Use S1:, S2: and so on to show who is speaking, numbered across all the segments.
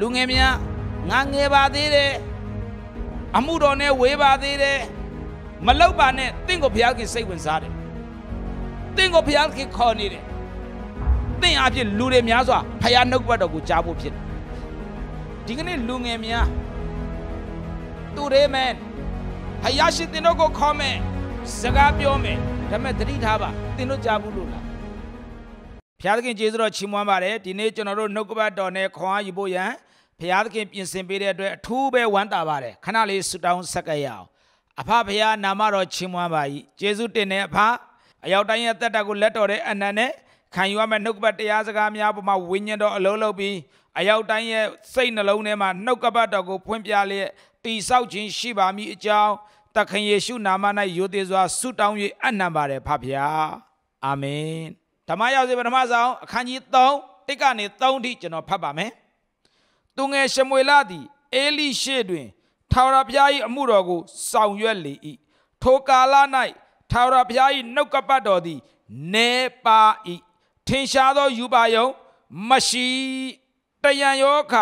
S1: လူငယ်များငါငယ်ပါသေးတယ်အမှုတော်နဲ့ဝေးပါသေးတယ်မလောက်ပါနဲ့တင့်ကိုဘုရားခင်စိတ်ဝင်စားတယ်တင့်ကိုဘုရားခင်ခေါ်နေတယ်တင့်အဖြစ်လူတွေများစွာဘုရားနှုတ်ဘတ်တော်ကိုကြားဖို့ဖြစ်တယ်ဒီကနေ့လူငယ်များသူတွေမဲ့ဘုရားရှင်တင်တို့ကိုခေါ်မယ်စကားပြောမယ်ဒါပေမဲ့တတိထားပါတင်တို့ကြားဘူးလို့လားဘုရားသခင်ကျေးဇူးတော်ချီးမွမ်းပါတယ်ဒီနေ့ကျွန်တော်တို့နှုတ်ကပတ်တော်နဲ့ခွန်အားယူဖို့ရန်ဘုရားသခင်ပြင်ဆင်ပေးတဲ့အတွက်အထူးပဲဝမ်းသာပါတယ်ခဏလေးဆုတောင်းဆက်ကြရအောင်အဖဘုရားနာမတော်ချီးမွမ်းပါ၏ကျေးဇူးတင်တဲ့အဖအရောက်တိုင်းရဲ့တက်တာကိုလက်တော်တဲ့အနန္တနဲ့ခံယူရမယ့်နှုတ်ကပတ်တရားစကားများပေါ်မှာဝိညာဉ်တော်အလုံးလုံးပြီးအရောက်တိုင်းရဲ့စိတ်နှလုံးထဲမှာနှုတ်ကပတ်တော်ကိုဖွင့်ပြလျက်တိဆောက်ခြင်းရှိပါမည်အကြောင်းတခင်ယေရှုနာမ၌ယိုသေးစွာဆုတောင်း၍အနံပါတယ်ဖဖျားအာမင်ဓမ္မရောက်စေပထမဆောင်အခန်းကြီး3တိကနေ3ထိကျွန်တော်ဖတ်ပါမယ်။သူငယ်ရှမွေလသည်အေလိရှေတွင်ထာဝရဘုရား၏အမှုတော်ကိုဆောင်ရွက်လေ၏။ထိုကာလ၌ထာဝရဘုရား၏နှုတ်ကပတ်တော်သည်နေပါ၏ထင်ရှားသောယူပါယုံ မရှိတယံယောခ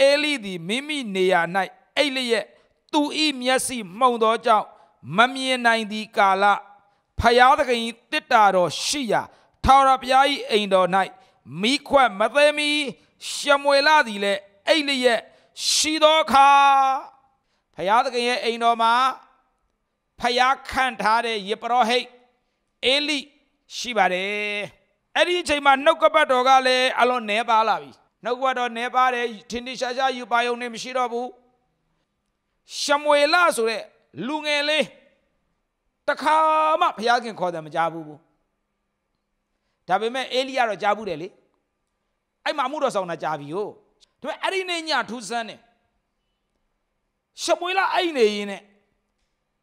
S1: အေလိသည်မိမိနေရာ၌အိတ်လျက်သူ၏မျက်စိမှုန်သောကြောင့်မမြင်နိုင်သည့်ကာလဖျားသခင်၏တစ်တာတော်ရှိရာထာဝရဘုရား၏အိမ်တော်၌မိခွက်မသိမီ ရှမွေလာသည်လည်းအိတ်လျက်ရှိသောအခါဘုရားသခင်ရဲ့အိမ်တော်မှာဖျားခန့်ထားတဲ့ယေပရောဟိတ်အေလိရှိပါတယ်အဲ့ဒီအချိန်မှာနှုတ်ကပတ်တော်ကလည်းအလွန်နှဲပါလာပြီနှုတ်ကပတ်တော်နှဲပါတယ်ထင်းထရှားရှားယူပါယုံနေမရှိတော့ဘူးရှမွေလဆိုတဲ့လူငယ်လေးတခါမှဘုရားခင်ခေါ်တယ်မကြဘူးဘူးဒါပေမဲ့အေလိယာတော့ကြားဘူးတယ်လေအဲ့မှာအမှုတော်ဆောင်တာကြားပြီဟုတ်ဒါပေမဲ့အဲ့ဒီနေ့ညထူးဆန်းတယ်ရှမွေလာအဲ့ဒီနေရင်နဲ့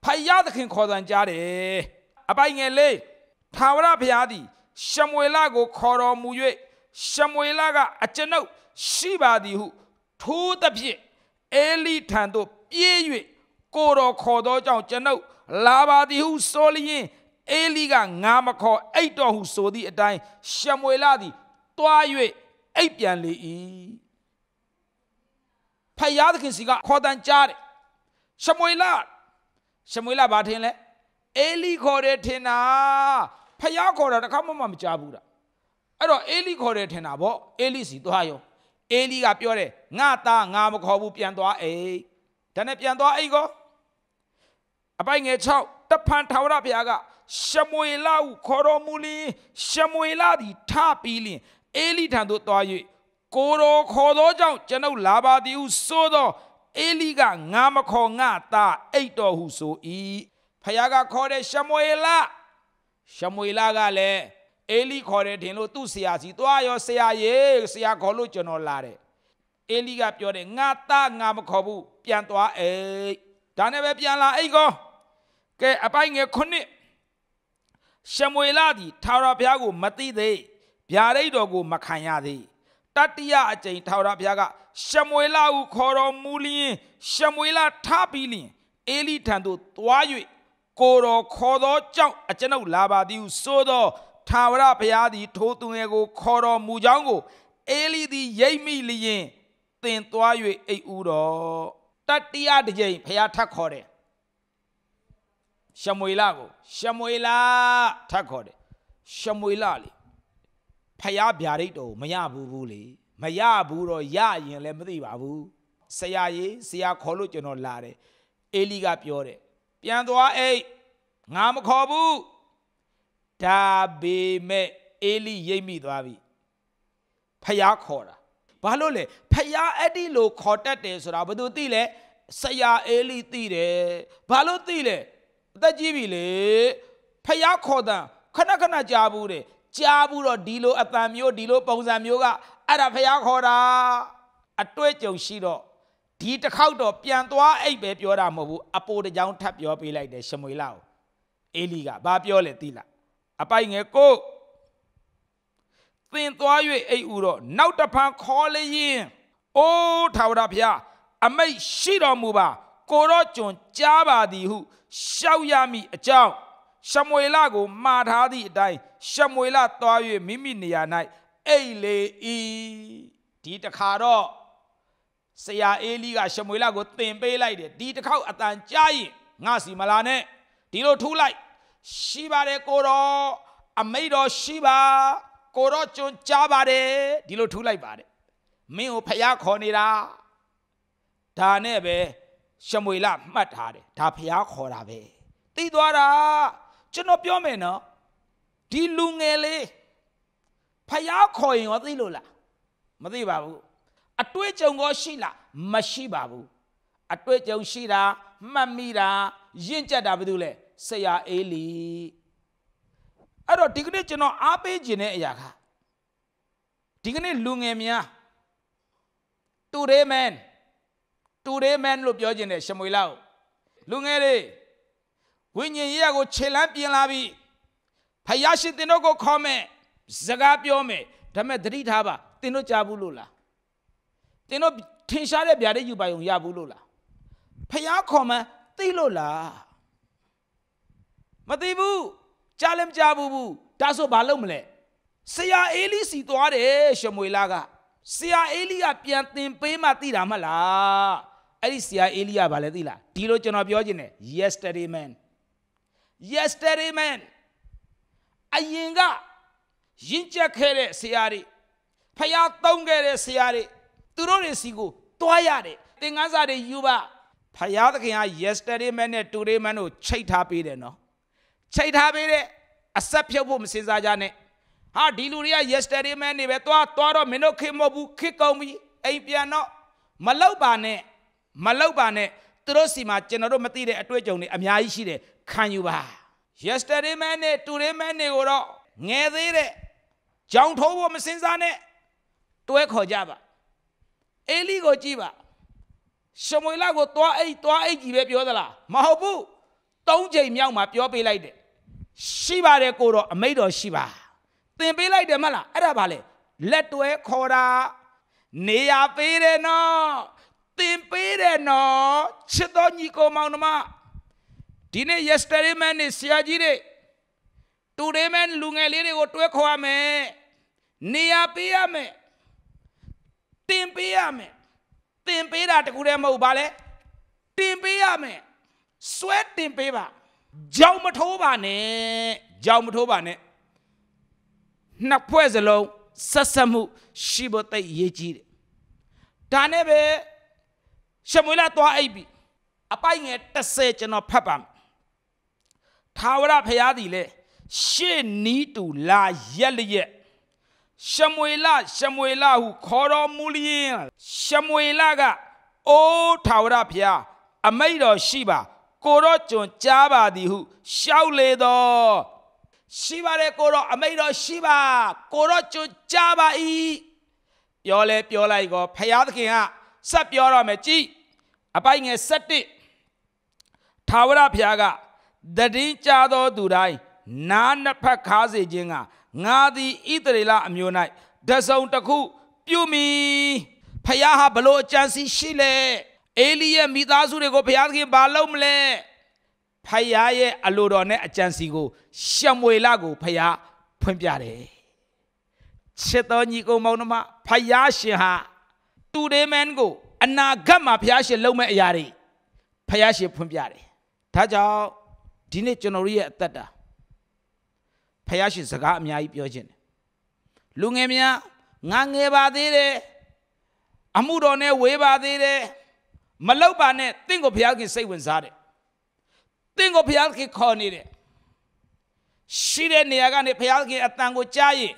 S1: ဖယားသခင်ခေါ်တန်ကြားတယ်အပိုင်ငယ်လေးသာဝရဘုရားသည် ရှမွေလကိုခေါ်တော်မူ၍ရှမွေလကအကျွန်ုပ်ရှိပါသည်ဟုထိုးသဖြင့်အဲလီထံသို့ပြေး၍ကိုတော်ခေါ်သောကြောင့်ကျွန်ုပ်လာပါသည်ဟုဆိုလျင်အေလီကငါမခေါ်အိတ်တော်ဟုဆိုသည့်အတိုင်းရှမွေလသည်တွား၍အိတ်ပြန်လေ၏ဖယားသခင်စီကခေါ်တန်ကြားတယ်ရှမွေလရှမွေလဘာထင်လဲအေလီခေါ်တယ်ထင်တာဖယားခေါ်တာတစ်ခါမှမကြားဘူးတာအဲ့တော့အေလီခေါ်တယ်ထင်တာဗောအေလီစီသွားရောအေလီကပြောတယ်ငါသားငါမခေါ်ဘူးပြန်သွားအိတ်ဒါနဲ့ပြန်သွားအိတ်ကောအပိုင်ငယ်6တဖန်ထာဝရဘုရားကရှမွေလဟုခေါ်တော်မူလျင်ရှမွေလသည်ထပြီးလျင်အေလိထံသို့သွား၍ကိုတော်ခေါ်သောကြောင့်ကျွန်ုပ်လာပါသည်ဟုဆိုသောအေလိကငါမခေါ်ငါသားအိတ်တော်ဟုဆို၏ဖယားကခေါ်တဲ့ရှမွေလရှမွေလကလည်းအေလိခေါ်တယ်ထင်လို့သူ့ဆရာစီ သွားရောဆရာရေဆရာခေါ်လို့ကျွန်တော်လာတယ်အေလိကပြောတယ်ငါသားငါမခေါ်ဘူးပြန်သွားအိတ်ဒါနဲ့ပဲပြန်လာအိတ်ကောကဲအပိုင်ငယ်ခုနှစ်ရှမွေလသည် ထာဝရဘုရားကိုမသိသေးဗျာဒိတ်တော်ကို မခံရသေးတတိယအကြိမ်ထာဝရဘုရားကရှမွေလဟုခေါ်တော်မူလျင် ရှမွေလထပြီးလျင်အေလိထံသို့ သွား၍ကိုတော်ခေါ်သောကြောင့်အကျွန်ုပ်လာပါသည်ဟုဆိုသော ထာဝရဘုရားသည်ထိုသူငယ်ကို ခေါ်တော်မူကြောင်းကိုအေလိသည်ရိပ်မိလျင်သင်သွား၍အိပ်ဦးတော်တတိယတစ်ကြိမ်ဘုရားထပ်ခေါ်တယ်ရှမွေလကိုရှမွေလထပ်ခေါ်တယ်ရှမွေလလေဖျားဗျာဒိတ်တော်မရဘူးဘူးလေမရဘူးတော့ရရင်လည်းမသိပါဘူးဆရာကြီးဆရာခေါ်လို့ကျွန်တော်လာတယ်အေလီကပြောတယ်ပြန်သွားအိတ်ငါမခေါ်ဘူးဒါပေမဲ့အေလီရိပ်မိသွားပြီဖျားခေါ်တာဘာလို့လဲဖျားအဲ့ဒီလိုခေါ်တတ်တယ်ဆိုတာဘယ်သူသိလဲဆရာအေလီသိတယ်ဘာလို့သိလဲသက်ကြီးပြီလေဖယားခေါ်တန်ခဏခဏကြားဘူးတဲ့ကြားဘူးတော့ဒီလိုအတန်မျိုးဒီလိုပုံစံမျိုးကအဲ့ဒါဖယားခေါ်တာအတွေ့အကြုံရှိတော့ဒီတစ်ခေါက်တော့ပြန်သွားအိပ်ပဲပြောတာမဟုတ်ဘူးအပိုတကြောင်ထပ်ပြောပေးလိုက်တယ်ရှမွေလာကိုအေလီကဘာပြောလဲသိလားအပိုင်ငယ်ကိုသင်သွား၍အိပ်ဥတော့နောက်တဖန်ခေါ်လျင်အိုးထာဝရဘုရားအမိတ်ရှိတော်မူပါကိုတော့ကျွန်ကြားပါသည်ဟုရှောက်ရမိအကြောင်းရှမွေလကိုမှားထားသည့်အတိုင်းရှမွေလသွား၍မိမိနေရာ၌အိတ်လေဤဒီတခါတော့ဆရာအေးလီကရှမွေလကိုတင်ပေးလိုက်တယ်ဒီတစ်ခေါက်အတန်ကြားရင်ငါစီမလာနဲ့ဒီလိုထူးလိုက်ရှိပါတယ်ကိုတော့အမိတော်ရှိပါကိုတော့ကျွန်ကြားပါတယ်ဒီလိုထူးလိုက်ပါတယ်မင်းကိုဖျားခေါ်နေတာဒါနဲ့ပဲရှမွေလမှတ်ထားတယ်ဒါဖျားခေါ်တာပဲသိသွားတာကျွန်တော်ပြောမယ်နော်ဒီလူငယ်လေးဖျားခေါ်ရင်ရောသိလို့လားမသိပါဘူးအတွေ့အကြုံရောရှိလားမရှိပါဘူးအတွေ့အကြုံရှိတာမှတ်မိတာရင့်ကျက်တာဘာလို့လဲဆရာအေးလီအဲ့တော့ဒီကနေ့ကျွန်တော်အားပေးခြင်းတဲ့အရာကဒီကနေ့လူငယ်များ today man today man လို့ပြောခြင်းနဲ့ရှမွေလောက်လူငယ်တွေဝိညာဉ်ရေးရကိုခြေလမ်းပြင်လာပြီဖယားရှင်တင်တို့ကိုခေါ်မယ်စကားပြောမယ်ဒါမဲ့သတိထားပါတင်တို့ကြားဘူးလို့လားတင်တို့ထင်ရှားတဲ့ဗျာဒိတ်ယူပါုံရဘူးလို့လားဖယားခေါ်မှသိလို့လားမသိဘူးကြားလည်းမကြားဘူးဘူးဒါဆိုဘာလုပ်မလဲဆရာအေလီစီသွားတယ်ရှမွေလာကဆရာအေလီကပြန်တင်ပေးမှသိတာမဟုတ်လားအဲ့ဒီဆရာအေလိယဘာလဲသိလားဒီလိုကျွန်တော်ပြောခြင်းတယ် yesterday man yesterday man အရင်ကရင့်ကျက်ခဲ့တဲ့ဆရာတွေဖျားသုံးခဲ့တဲ့ဆရာတွေသူတို့တွေစီကိုတွားရတယ်သင်ခန်းစာတွေယူပါဖျားသခင်က yesterday man နဲ့ today man ကိုချိတ်ထားပေးတယ်နော်ချိတ်ထားပေးတဲ့အဆက်ဖြုတ်ဖို့မစင်စားကြနဲ့ဟာဒီလူတွေက yesterday man တွေပဲတွားတွားတော့မင်းတို့ခင်မဟုတ်ဘူးခစ်ကုန်ပြီအိမ်ပြန်တော့မလောက်ပါနဲ့မလောက်ပါနဲ့သူတို့စီမှာကျွန်တော်တို့မသိတဲ့အတွေ့အကြုံတွေအများကြီးရှိတယ်ခံယူပါ yesterday man နဲ့ today man တွေကိုတော့ငယ်သေးတဲ့ကြောင်ထိုးဖို့မစင်စားနဲ့တွဲခေါ်ကြပါအေလီကိုကြည့်ပါရှမွေလာကိုသွားအိတ်သွားအိတ်ကြီးပဲပြောသလားမဟုတ်ဘူးသုံးချိန်မြောက်မှာ ပြောပေးလိုက်တယ်ရှိပါတယ်ကိုတော့အမိတ်တော်ရှိပါသင်ပေးလိုက်တယ်မဟုတ်လားအဲ့ဒါပါလေလက်တွဲခေါ်တာနေရာပေးတယ်နော်သင်ပေးတယ်နော်ချစ်တော်ညီကိုမောင်နှမဒီနေ့ yesterday man နေဆရာကြီးတွေ today man လူငယ်လေးတွေကိုတွဲခေါ်ရမယ်နေရာပေးရမယ်သင်ပေးရမယ်သင်ပေးတာတကူတည်းမဟုတ်ပါလေတင်ပေးရမယ်ဆွဲတင်ပေးပါ ကြောင်မထိုးပါနဲ့ကြောင်မထိုးပါနဲ့နှစ်ဖွဲ့စလုံးဆက်ဆက်မှုရှိဖို့တိတ်ရေးကြီးတယ်ဒါနဲ့ပဲရှမွေလသွားအိပ်ပြီအပိုက်ငယ်30ကျွန်တော်ဖတ်ပါမယ်ထာဝရဖရားသည်လဲရှေ့နီးတူလာရက်လျက်ရှမွေလရှမွေလဟုခေါ်တော်မူလျင်ရှမွေလကအိုးထာဝရဖရားအမိတ်တော်ရှိပါကိုတော့ကြွန်ကြားပါသည်ဟုရှောက်လေတော်ရှိပါတယ်ကိုတော့အမိတ်တော်ရှိပါကိုတော့ကြွန်ကြားပါ၏ပြောလဲပြောလိုက်ကောဖရားသခင်ကဆက်ပြောတော့မယ်ကြည့်အပိုင်ငယ်7ထာဝရဘုရားကတည်င်းကြသော သူတိုင်းနားနှစ်ဖက်ခါစေခြင်းကငါသည်ဣသရေလအမျိုး၌တဆုံတစ်ခု ပြုမိဖယားဟာဘလို့အကြံစီရှိလဲအေလိရဲ့မိသားစုတွေကိုဖယားသခင်ဘာလုပ်မလဲဖယားရဲ့အလိုတော်နဲ့အကြံစီကို ရှမွေလကိုဖယားဖွင့်ပြတယ်ချစ်တော်ညီကောင်မောင်နှမဖယားရှင်ဟာသူဒေမန်ကိုအနာဂတ်မှာဘုရားရှင်လုပ်မဲ့အရာတွေဘုရားရှင်ဖွင့်ပြတယ်ဒါကြောင့်ဒီနေ့ကျွန်တော်တို့ရဲ့အသက်တာဘုရားရှင်စကားအများကြီးပြောခြင်းတယ်လူငယ်များငါငယ်ပါသေးတယ်အမှုတော်နဲ့ဝေးပါသေးတယ်မလောက်ပါနဲ့တင့်ကိုဘုရားခင်စိတ်ဝင်စားတယ်တင့်ကိုဘုရားခင်ခေါ်နေတယ်ရှိတဲ့နေရာကနေဘုရားခင်အတန်ကိုကြားရင်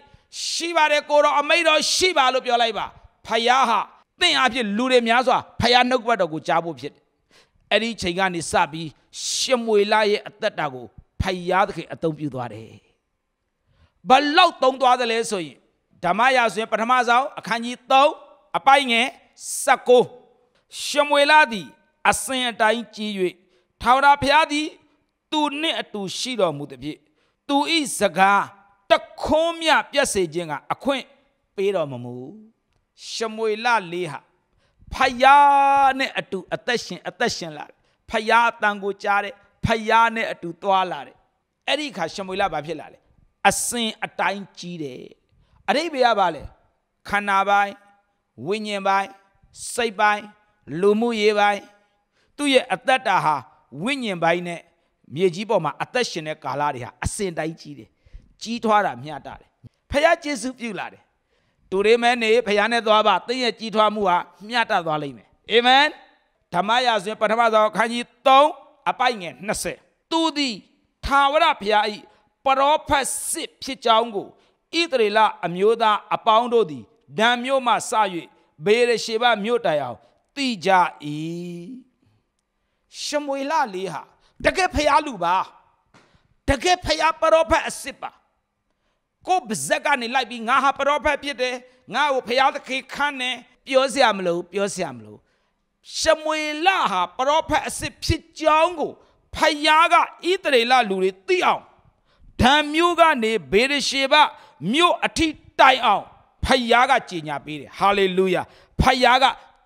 S1: ရှိပါတယ်ကိုတော်အမိတ်တော်ရှိပါလို့ပြောလိုက်ပါဘုရားဟာသင်အဖြစ်လူတွေများစွာဖခင်နှုတ်ကပတ်တော်ကိုကြားဖို့ဖြစ်တယ်။အဲ့ဒီချိန်ကနေစပြီး ရှမွေလရဲ့အသက်တာကိုဖခင်သခင်အသုံးပြုသွားတယ်။ဘလောက်သုံးသွားသလဲဆိုရင်ဓမ္မရာဆိုရင်ပထမဆုံးအခန်းကြီး3အပိုင်းငယ်19ရှမွေလသည်အစဉ်အတိုင်းကြီး၍ထာဝရဘုရားသည်သူနှင့်အတူရှိတော်မူသည်ဖြင့်သူဤစကားတခွန်းမြပြည့်စေခြင်းက အခွင့်ပေးတော်မမူရှမွေလလေးဟာဖယားနဲ့အတူအသက်ရှင် အသက်ရှင်လာတယ်ဖယားအတန်ကိုကြားတဲ့ဖယားနဲ့အတူသွားလာတယ်အဲ့ဒီခါရှမွေလဘာဖြစ်လာလဲအစင်အတိုင်းကြီးတယ်အရိဗေကဘာလဲခန္ဓာပိုင်းဝိညာဉ်ပိုင်းစိတ်ပိုင်းလူမှုရေးပိုင်းသူ့ရဲ့အသက်တာဟာဝိညာဉ်ပိုင်းနဲ့မြေကြီးပေါ်မှာအသက်ရှင်တဲ့ကာလတွေဟာအစင်တိုင်းကြီးတယ်ကြီးထွားတာမျှတတယ်ဖယားကျေးဇူးပြုလာတယ်တူရိမဲနေဖခင်နဲ့သွားပါသင်ရဲ့ကြီးထွားမှုဟာမျှတသွားလိမ့်မယ်အာမင်ဓမ္မရာဇဝင်ပထမဆုံးအခန်းကြီး3အပိုက်ငယ်20သူသည်ထာဝရဘုရားဤပရောဖက်စစ်ဖြစ်ကြောင်းကိုဣသရေလအမျိုးသားအပေါင်းတို့သည်ဒံမြို့မှစ၍ဘေရရှေဘမြို့တိုင်အောင်တိကြ၏ရှမွေလလေးဟာတကယ်ဖျားလူပါတကယ်ဖျားပရောဖက်အစ်စ်ပါကိုပါဇက်ကနေလိုက်ပြီးငါဟာပရောဖက်ဖြစ်တယ်ငါ့ကိုဖျားသခင်ခန့်တယ်ပြောစရာမလိုပြောစရာမလိုရှမွေလဟာပရောဖက်အစ်စ်ဖြစ်ကြောင်းကိုဖျားကဣသရေလလူတွေသိအောင်ဒံမျိုးကနေဘေရရှေဘမြို့အထိတိုင်အောင်ဖျားကကြေညာပေးတယ်ဟာလေလုယာဖျားက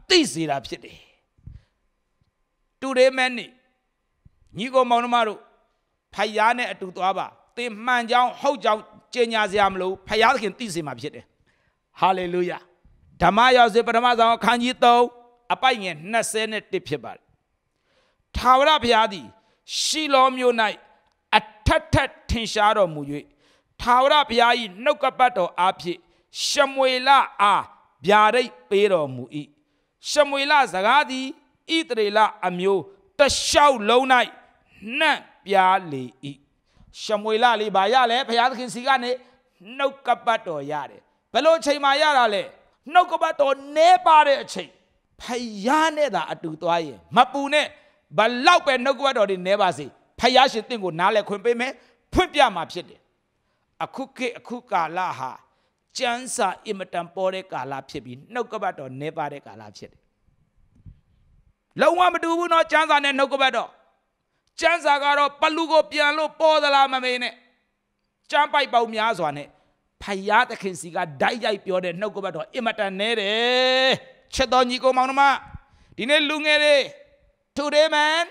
S1: သိစေတာဖြစ်တယ်တူရဲမဲနေညီကောင်မောင်နှမတို့ဖျားနဲ့အတူသွားပါသင်မှန်ကြောင်းဟုတ်ကြောင်းကြေညာစရာမလိုဖယားသခင်သိစေမှာဖြစ်တယ်ဟာလေလုယာဓမ္မရောက်စေပထမဆုံးအခန်းကြီး3အပိုက်ငယ်21ဖြစ်ပါတယ်ထာဝရဘုရားသည်ရှီလောမြို့၌အထက်ထက်ထင်ရှားတော်မူ၍ထာဝရဘုရား၏နှုတ်ကပတ်တော်အားဖြင့်ရှမွေလအားဗျာဒိတ်ပေးတော်မူ၏ရှမွေလစကားသည်ဣသရေလအမျိုးတလျှောက်လုံး၌နှံ့ပြားလေ၏ရှမွေလလေးဘာရလဲဘုရားသခင်စီကနေနှုတ်ကပတ်တော်ရတယ်ဘယ်လိုအချိန်မှာရတာလဲနှုတ်ကပတ်တော်နဲပါတဲ့အချိန်ဖယားနဲ့သာအတူသွားရင်မပူနဲ့ဘလောက်ပဲနှုတ်ကပတ်တော်တွေနဲပါစေဖယားရှင်တင့်ကိုနားလဲခွင့်ပေးမယ်ဖွင့်ပြမှာဖြစ်တယ်အခုခေတ်အခုကာလဟာကျမ်းစာအင်မတန်ပေါ်တဲ့ကာလဖြစ်ပြီးနှုတ်ကပတ်တော်နဲပါတဲ့ကာလဖြစ်တယ်လုံးဝမတူဘူးเนาะကျမ်းစာနဲ့နှုတ်ကပတ်တော်။ကျမ်းစာကတော့ပလူကိုပြန်လို့ပေါ်သလားမမေးနဲ့။ကျမ်းပိုက်ပေါင်းများစွာနဲ့ဖယားသခင်စီကဓာတ်ရိုက်ပြောတဲ့နှုတ်ကပတ်တော်အင်မတန်နဲတယ်။ချက်တော်ညီကိုမောင်နှမဒီနေ့လူငယ်တွေ today man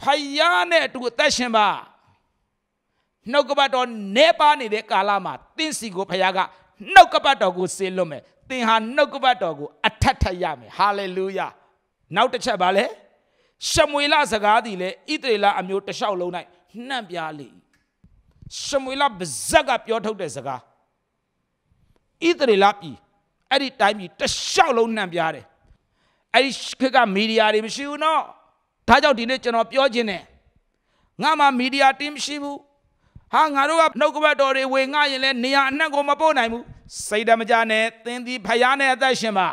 S1: ဖယားနဲ့အတူအသက်ရှင်ပါနှုတ်ကပတ်တော်နဲပါနေတဲ့ကာလမှာတင့်စီကိုဖယားကနှုတ်ကပတ်တော်ကိုစေလွတ်မယ်သင်ဟာနှုတ်ကပတ်တော်ကိုအထက်ထက်ရမယ်ဟာလေလုယာနောက်တစ်ချက်ပါလဲရှမွေလစကားသည်လည်းဣသရေလအမျိုးတလျှောက်လုံး၌နှံ့ပြားလေ၏ရှမွေလဗဇက်ကပြောထုတ်တဲ့စကားဣသရေလပြည်အဲ့ဒီတိုင်းပြည်တလျှောက်လုံးနှံ့ပြားတယ်အဲ့ဒီခေတ်ကမီဒီယာတွေမရှိဘူးနော်ဒါကြောင့်ဒီနေ့ကျွန်တော်ပြောခြင်းနဲ့ငါမှမီဒီယာတင်းမရှိဘူးဟာငါတို့ကနှုတ်ကပတ်တော်တွေဝေငှရင်လဲနေရာအနှံ့ကိုမပို့နိုင်ဘူးစိတ်ဓမ္မကြနဲ့သင်သည်ဖယားနဲ့အသက်ရှင်ပါ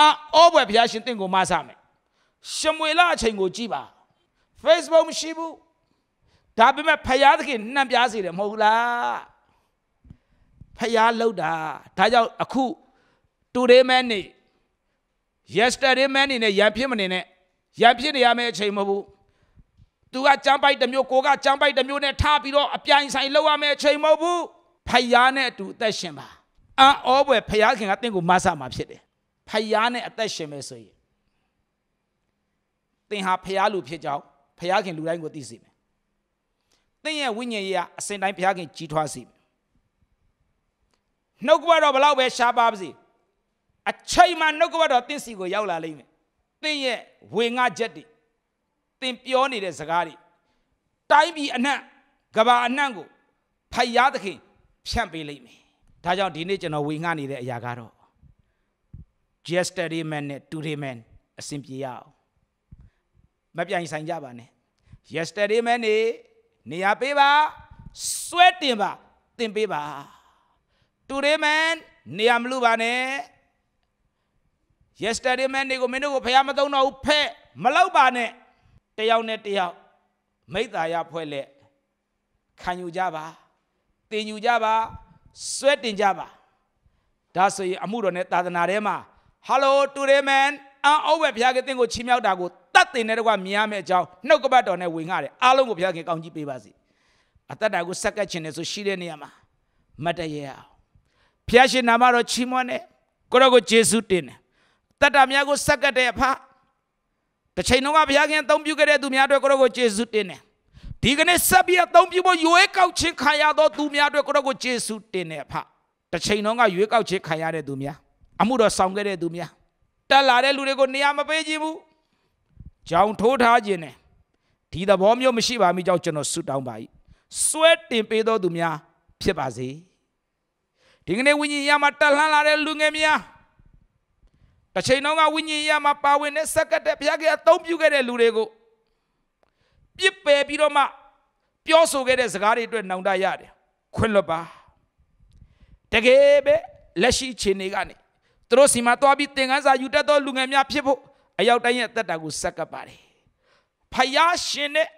S1: အောဘွယ်ဖယားရှင်တင့်ကိုမဆမယ်ရှမွေလအချိန်ကိုကြည့်ပါ Facebook မရှိဘူးဒါပေမဲ့ဖယားသခင်နှံ့ပြားစေတယ်မဟုတ်လားဖယားလှုပ်တာဒါကြောင့်အခု today man နေ yesterday man နေနဲ့ရံဖြစ်မနေနဲ့ရံဖြစ်နေရမယ့်အချိန်မဟုတ်ဘူးသူကကြမ်းပိုက်တစ်မျိုးကိုကကြမ်းပိုက်တစ်မျိုးနဲ့ထားပြီးတော့အပြိုင်ဆိုင်လှုပ်ရမယ့်အချိန်မဟုတ်ဘူးဖယားနဲ့အတူအသက်ရှင်ပါအာဩဘွယ်ဖယားခင်ကတင့်ကိုမဆာမှာဖြစ်တယ်ဖယားနဲ့အသက်ရှင်မယ်ဆိုရင်သင်ဟာဖျားလူဖြစ်ကြောင်းဖျားခင်လူတိုင်းကိုသိစေမယ်သင်ရဲ့ဝိညာဉ်ရေးကအစဉ်တိုင်းဖျားခင်ကြီးထွားစေမယ်နှုတ်ကပတ်တော်ဘလောက်ပဲရှားပါပါစေအချိန်မှနှုတ်ကပတ်တော်သင်စီကို ရောက်လာလိမ့်မယ်သင်ရဲ့ဝေငှချက်တွေသင်ပြောနေတဲ့စကားတွေတိုင်းပြည်အနှံ့ကဘာအနှံ့ကိုဖျားသခင်ဖြန့်ပေးလိမ့်မယ်ဒါကြောင့်ဒီနေ့ကျွန်တော်ဝေငှနေတဲ့အရာကတော့ yesterday man နဲ့ today man အစဉ်ပြေရအောင်မပြိုင်ဆိုင်ကြပါနဲ့ yesterday မနေ့နေရာပေးပါစွဲတင်ပါတင်ပေးပါ today မနေရာမလို့ပါနဲ့ yesterday မနေ့ကိုမင်းတို့ကိုဖះမသုံးတော့ဘူးဖဲ့မလောက်ပါနဲ့တယောက်နဲ့တယောက်မိတ္တာရဖွဲ့လက်ခံယူကြပါတင်ယူကြပါစွဲတင်ကြပါဒါဆိုရင်အမှုတော်နဲ့သာသနာထဲမှာ hello today man အော်ဝဲဘုရားကသင်ကိုချီးမြှောက်တာကိုတတ်တင်တဲ့တကွမြင်ရမယ့်အကြောင်းနှုတ်ကပတ်တော်နဲ့ဝင်ရတယ်အားလုံးကိုဘုရားခင်ကောင်းကြီးပေးပါစေအသက်တာကိုဆက်ကပ်ခြင်းနဲ့ဆိုရှိတဲ့နေရာမှာမတရရအောင်ဘုရားရှင်နာမတော်ချီးမွမ်းတယ်ကိုရောကိုယေရှုတင်တယ်တတ်တာများကိုဆက်ကပ်တဲ့အဖတစ်ချိန်လုံးကဘုရားခင်အသုံးပြုခဲ့တဲ့သူများအတွက်ကိုရောကိုယေရှုတင်တယ်ဒီကနေ့ဆက်ပြီးအသုံးပြုဖို့ရွေးကောက်ခြင်းခံရသောသူများအတွက်ကိုရောကိုယေရှုတင်တယ်အဖတစ်ချိန်လုံးကရွေးကောက်ခြင်းခံရတဲ့သူများအမှုတော်ဆောင်ခဲ့တဲ့သူများတက်လာတဲ့လူတွေကိုနေရာမပေးခြင်းဘူးကြောင်ထိုးထားခြင်းနဲ့ဒီသဘောမျိုးမရှိပါမိကြောင့်ကျွန်တော်ဆုတောင်းပါ၏စွဲတင်ပေးတော်သူများဖြစ်ပါစေဒီကနေ့ဝိညာဉ်ရမှာတက်လှမ်းလာတဲ့လူငယ်များတစ်ချိန်တော့ကဝိညာဉ်ရမှာပါဝင်တဲ့စက္ကတဲ့ဘုရားကအသုံးပြုခဲ့တဲ့လူတွေကိုပြစ်ပယ်ပြီးတော့မှ ပြောဆိုခဲ့တဲ့စကားတွေအတွက်နှောင့်တရတယ်ခွင့်လွတ်ပါတကယ်ပဲလက်ရှိခြေနေကနေသူတို့စီမှာတွားပြီးသင်ခန်းစာယူတတ်သောလူငယ်များဖြစ်ဖို့အယောက်တိုင်းရဲ့အသက်တာကိုဆက်ကပ်ပါတယ်ဖယားရှင်နဲ့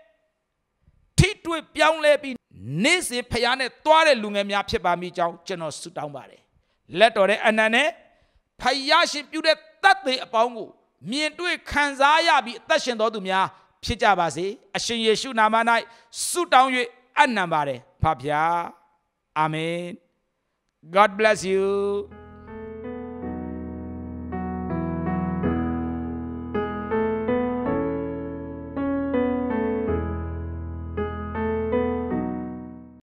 S1: ထိတွေ့ပြောင်းလဲပြီးနေ့စဉ်ဖယားနဲ့တွားတဲ့လူငယ်များ ဖြစ်ပါမိကြောင်းကျွန်တော်ဆုတောင်းပါတယ်လက်တော်တဲ့အနန္တနဲ့ဖယားရှင်ပြုတဲ့တတ်သေးအပေါင်းကိုမြင်တွေ့ခံစားရပြီးအသက်ရှင်တော်သူများဖြစ်ကြပါစေအရှင်ယေရှုနာမ၌ဆုတောင်း၍အနံပါတယ်ဖဖျားအာမင် God bless you